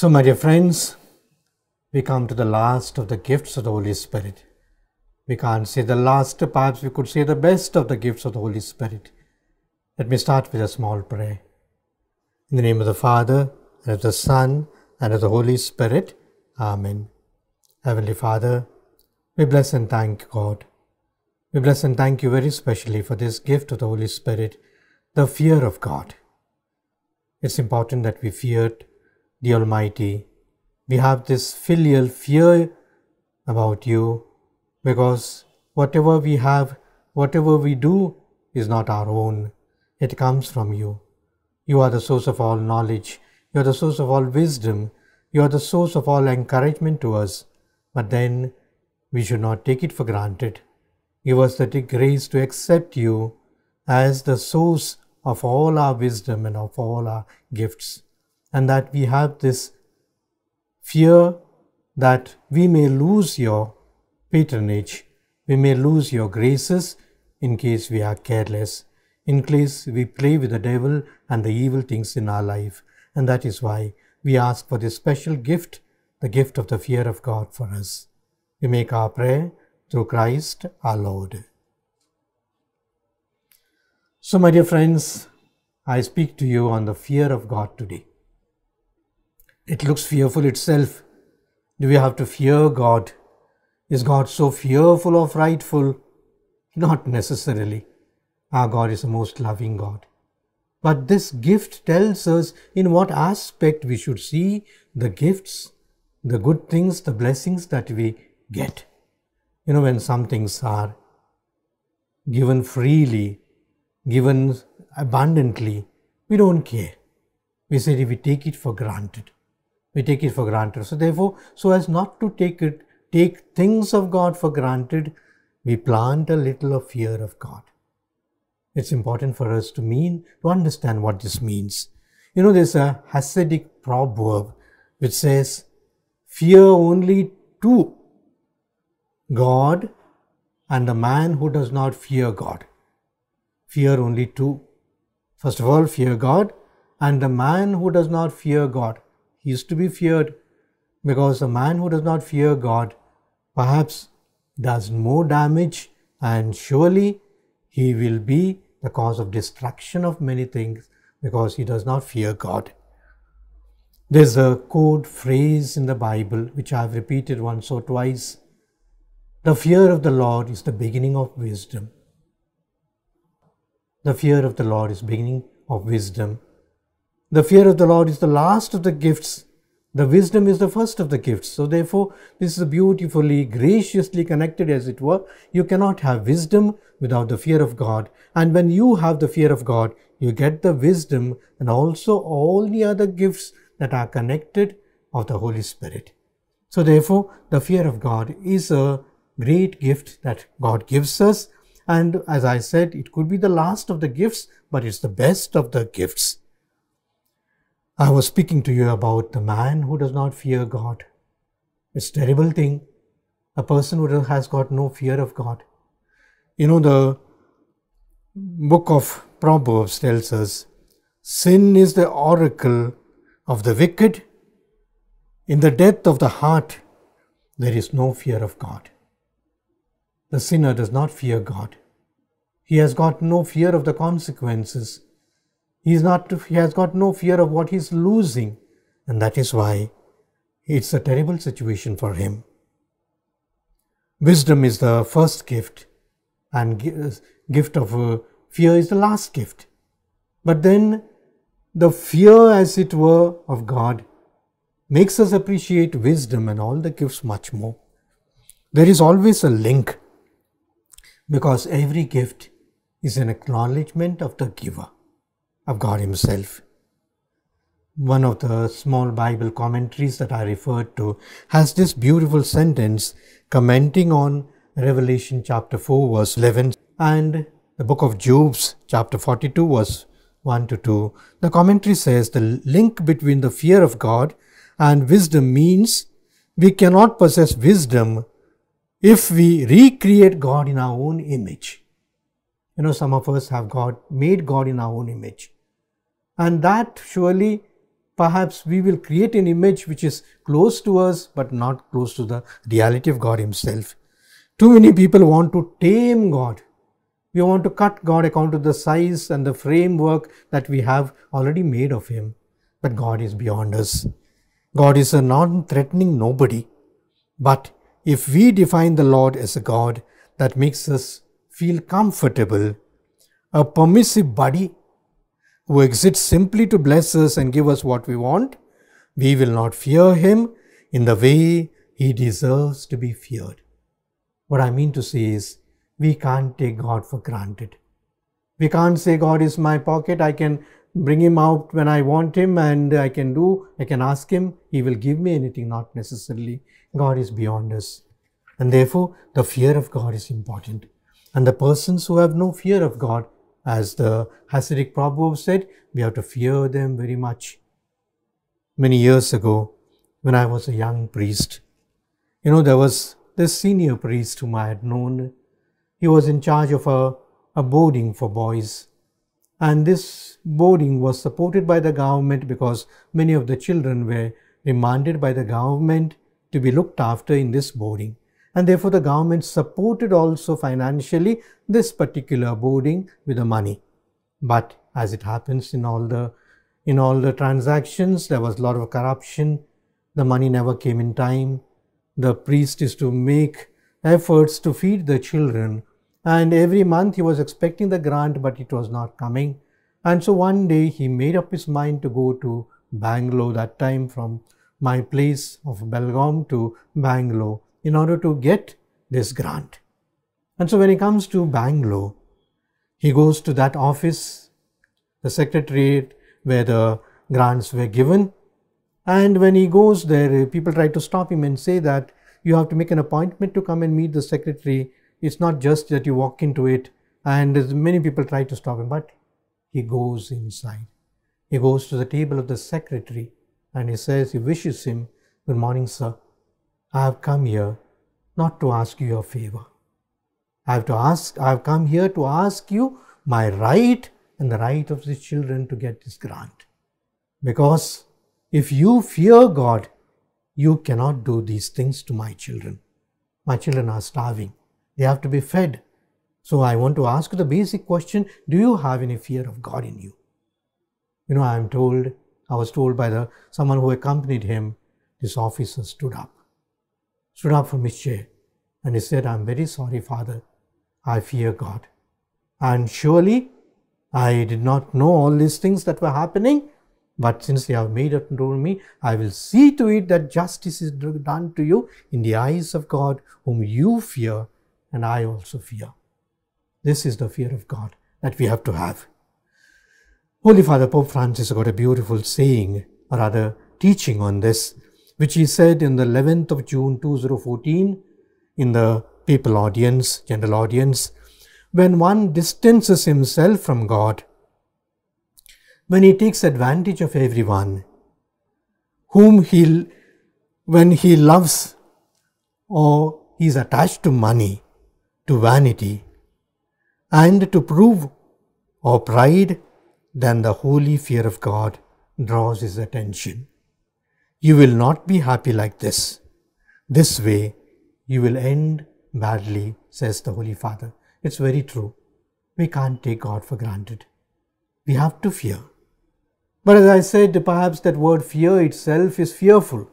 So, my dear friends, we come to the last of the gifts of the Holy Spirit. We can't say the last, perhaps we could say the best of the gifts of the Holy Spirit. Let me start with a small prayer. In the name of the Father, and of the Son, and of the Holy Spirit. Amen. Heavenly Father, we bless and thank God. We bless and thank you very specially for this gift of the Holy Spirit, the fear of God. It's important that we fear the Almighty. We have this filial fear about you because whatever we have, whatever we do is not our own. It comes from you. You are the source of all knowledge. You are the source of all wisdom. You are the source of all encouragement to us. But then we should not take it for granted. Give us the grace to accept you as the source of all our wisdom and of all our gifts and that we have this fear that we may lose your patronage, we may lose your graces in case we are careless, in case we play with the devil and the evil things in our life. And that is why we ask for this special gift, the gift of the fear of God for us. We make our prayer through Christ our Lord. So, my dear friends, I speak to you on the fear of God today. It looks fearful itself. Do we have to fear God? Is God so fearful or frightful? Not necessarily. Our God is a most loving God. But this gift tells us in what aspect we should see the gifts, the good things, the blessings that we get. You know, when some things are given freely, given abundantly, we don't care. We say we take it for granted. We take it for granted. So therefore, so as not to take it, take things of God for granted, we plant a little of fear of God. It's important for us to mean, to understand what this means. You know, there's a Hasidic proverb which says, fear only two, God and the man who does not fear God. Fear only two. First of all, fear God and the man who does not fear God is to be feared because a man who does not fear God perhaps does more damage and surely he will be the cause of destruction of many things because he does not fear God. There's a code phrase in the Bible which I've repeated once or twice. The fear of the Lord is the beginning of wisdom. The fear of the Lord is beginning of wisdom. The fear of the Lord is the last of the gifts. The wisdom is the first of the gifts. So, therefore, this is beautifully, graciously connected, as it were. You cannot have wisdom without the fear of God. And when you have the fear of God, you get the wisdom and also all the other gifts that are connected of the Holy Spirit. So, therefore, the fear of God is a great gift that God gives us. And as I said, it could be the last of the gifts, but it's the best of the gifts. I was speaking to you about the man who does not fear God. It's a terrible thing. A person who has got no fear of God. You know, the book of Proverbs tells us sin is the oracle of the wicked. In the depth of the heart, there is no fear of God. The sinner does not fear God. He has got no fear of the consequences He's not, he has got no fear of what he's losing. And that is why it's a terrible situation for him. Wisdom is the first gift and uh, gift of uh, fear is the last gift. But then the fear, as it were, of God makes us appreciate wisdom and all the gifts much more. There is always a link because every gift is an acknowledgement of the giver of God Himself. One of the small Bible commentaries that I referred to has this beautiful sentence commenting on Revelation chapter 4, verse 11, and the book of Job's chapter 42, verse 1 to 2. The commentary says the link between the fear of God and wisdom means we cannot possess wisdom if we recreate God in our own image. You know, some of us have God made God in our own image and that surely perhaps we will create an image which is close to us but not close to the reality of God Himself. Too many people want to tame God. We want to cut God according to the size and the framework that we have already made of Him. But God is beyond us. God is a non threatening nobody. But if we define the Lord as a God that makes us feel comfortable, a permissive body who exists simply to bless us and give us what we want, we will not fear him in the way he deserves to be feared. What I mean to say is, we can't take God for granted. We can't say, God is my pocket, I can bring him out when I want him, and I can do, I can ask him, he will give me anything, not necessarily. God is beyond us. And therefore, the fear of God is important. And the persons who have no fear of God as the Hasidic proverb said, we have to fear them very much. Many years ago, when I was a young priest, you know, there was this senior priest whom I had known. He was in charge of a, a boarding for boys. And this boarding was supported by the government because many of the children were remanded by the government to be looked after in this boarding and therefore the government supported also financially this particular boarding with the money. But as it happens in all the in all the transactions, there was a lot of corruption. The money never came in time. The priest is to make efforts to feed the children. And every month he was expecting the grant, but it was not coming. And so one day he made up his mind to go to Bangalore that time from my place of Belgaum to Bangalore in order to get this grant. And so when he comes to Bangalore, he goes to that office, the secretariat where the grants were given. And when he goes there, people try to stop him and say that you have to make an appointment to come and meet the secretary. It's not just that you walk into it, and many people try to stop him, but he goes inside. He goes to the table of the secretary and he says he wishes him good morning, sir. I have come here not to ask you a favor. I have to ask, I have come here to ask you my right and the right of the children to get this grant. Because if you fear God, you cannot do these things to my children. My children are starving. They have to be fed. So I want to ask the basic question do you have any fear of God in you? You know, I am told, I was told by the someone who accompanied him, this officer stood up stood up from his chair and he said, I'm very sorry, Father. I fear God. And surely I did not know all these things that were happening, but since they have made it known me, I will see to it that justice is done to you in the eyes of God, whom you fear, and I also fear. This is the fear of God that we have to have. Holy Father Pope Francis got a beautiful saying, or rather teaching on this which he said in the 11th of June 2014 in the papal audience, general audience, when one distances himself from God, when he takes advantage of everyone, whom he, when he loves or he is attached to money, to vanity, and to prove or pride, then the holy fear of God draws his attention. You will not be happy like this. This way, you will end badly, says the Holy Father. It's very true. We can't take God for granted. We have to fear. But as I said, perhaps that word fear itself is fearful,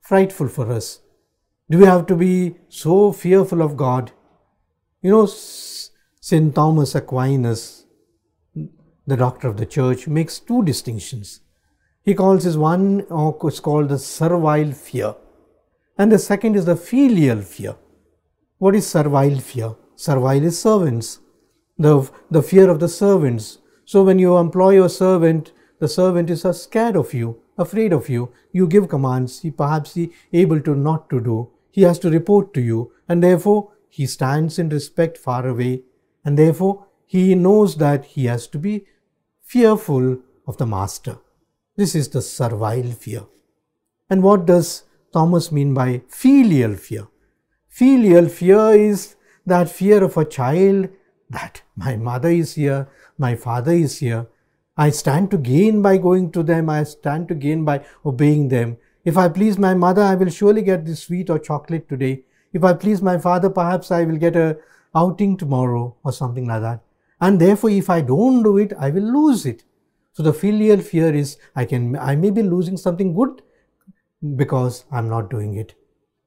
frightful for us. Do we have to be so fearful of God? You know, St. Thomas Aquinas, the doctor of the church, makes two distinctions. He calls his one uh, is called the servile fear, and the second is the filial fear. What is servile fear? Servile is servants, the, the fear of the servants. So when you employ your servant, the servant is scared of you, afraid of you. You give commands, he perhaps he able to not to do. He has to report to you, and therefore he stands in respect far away, and therefore he knows that he has to be fearful of the master. This is the servile fear. And what does Thomas mean by filial fear? Filial fear is that fear of a child that my mother is here, my father is here. I stand to gain by going to them, I stand to gain by obeying them. If I please my mother, I will surely get this sweet or chocolate today. If I please my father, perhaps I will get a outing tomorrow or something like that. And therefore, if I don't do it, I will lose it. So the filial fear is I can I may be losing something good because I'm not doing it.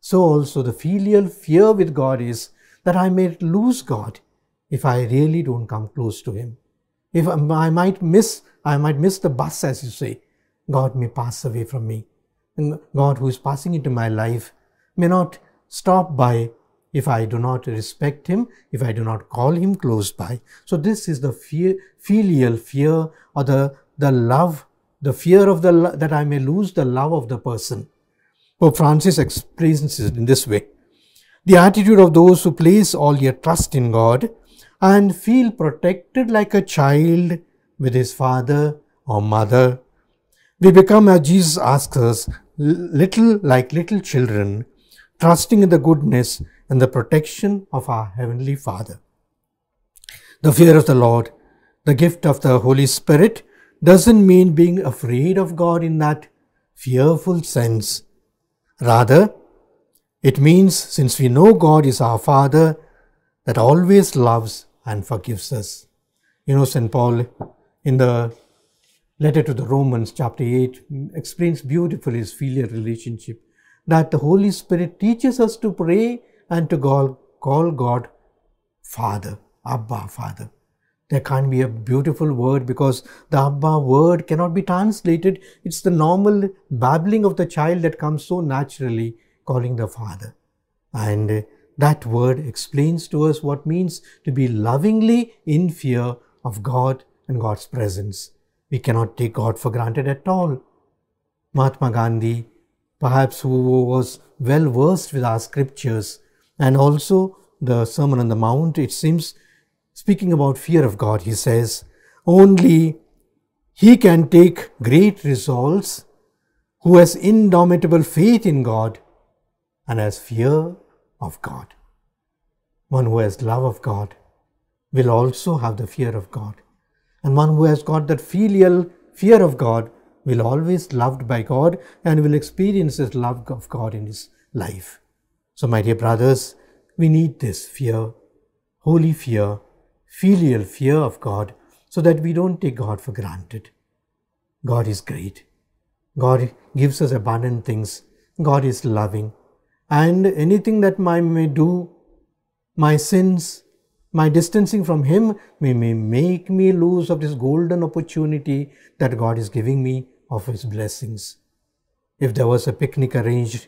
So also the filial fear with God is that I may lose God if I really don't come close to him. If I might miss I might miss the bus as you say. God may pass away from me. And God who is passing into my life may not stop by if I do not respect him, if I do not call him close by. So this is the fear, filial fear or the, the love, the fear of the that I may lose the love of the person. Pope Francis expresses it in this way. The attitude of those who place all their trust in God and feel protected like a child with his father or mother. We become, as Jesus asks us, little like little children, trusting in the goodness and the protection of our Heavenly Father. The fear of the Lord, the gift of the Holy Spirit, doesn't mean being afraid of God in that fearful sense. Rather, it means since we know God is our Father that always loves and forgives us. You know, St. Paul in the letter to the Romans, chapter 8, explains beautifully his filial relationship that the Holy Spirit teaches us to pray and to call, call God Father, Abba, Father. There can't be a beautiful word because the Abba word cannot be translated. It's the normal babbling of the child that comes so naturally, calling the Father. And that word explains to us what means to be lovingly in fear of God and God's presence. We cannot take God for granted at all. Mahatma Gandhi, perhaps who was well versed with our scriptures, and also the Sermon on the Mount, it seems, speaking about fear of God, he says, only he can take great results who has indomitable faith in God and has fear of God. One who has love of God will also have the fear of God. And one who has got that filial fear of God will always loved by God and will experience this love of God in his life. So, my dear brothers, we need this fear, holy fear, filial fear of God, so that we don't take God for granted. God is great. God gives us abundant things. God is loving. And anything that I may do, my sins, my distancing from Him may, may make me lose of this golden opportunity that God is giving me of His blessings. If there was a picnic arranged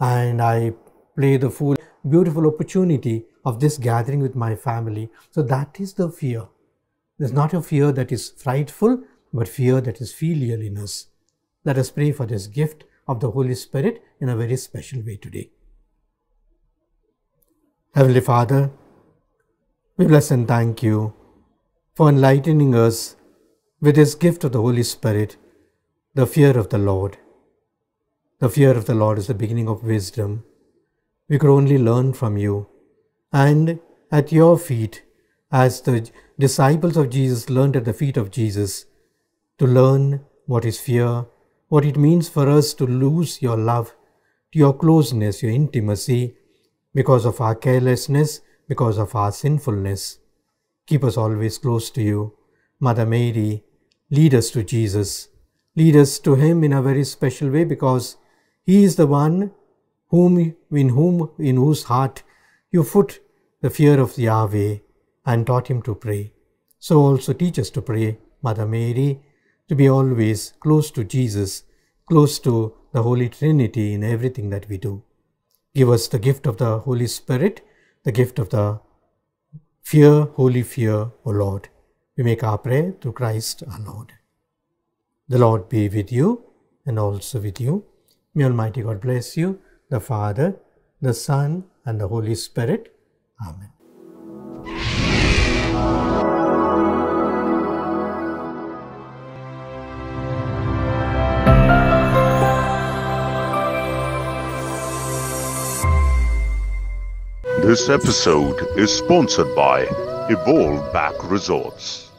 and I play the fool, beautiful opportunity of this gathering with my family. So that is the fear. There's not a fear that is frightful, but fear that is us. Let us pray for this gift of the Holy Spirit in a very special way today. Heavenly Father, we bless and thank you for enlightening us with this gift of the Holy Spirit, the fear of the Lord. The fear of the Lord is the beginning of wisdom. We could only learn from you. And at your feet, as the disciples of Jesus learned at the feet of Jesus, to learn what is fear, what it means for us to lose your love, your closeness, your intimacy, because of our carelessness, because of our sinfulness. Keep us always close to you. Mother Mary, lead us to Jesus. Lead us to Him in a very special way because He is the one whom in whom in whose heart you put the fear of Yahweh and taught him to pray. So also teach us to pray, Mother Mary, to be always close to Jesus, close to the Holy Trinity in everything that we do. Give us the gift of the Holy Spirit, the gift of the fear, holy fear, O Lord. We make our prayer through Christ our Lord. The Lord be with you and also with you. May Almighty God bless you the Father, the Son, and the Holy Spirit. Amen. This episode is sponsored by Evolve Back Resorts.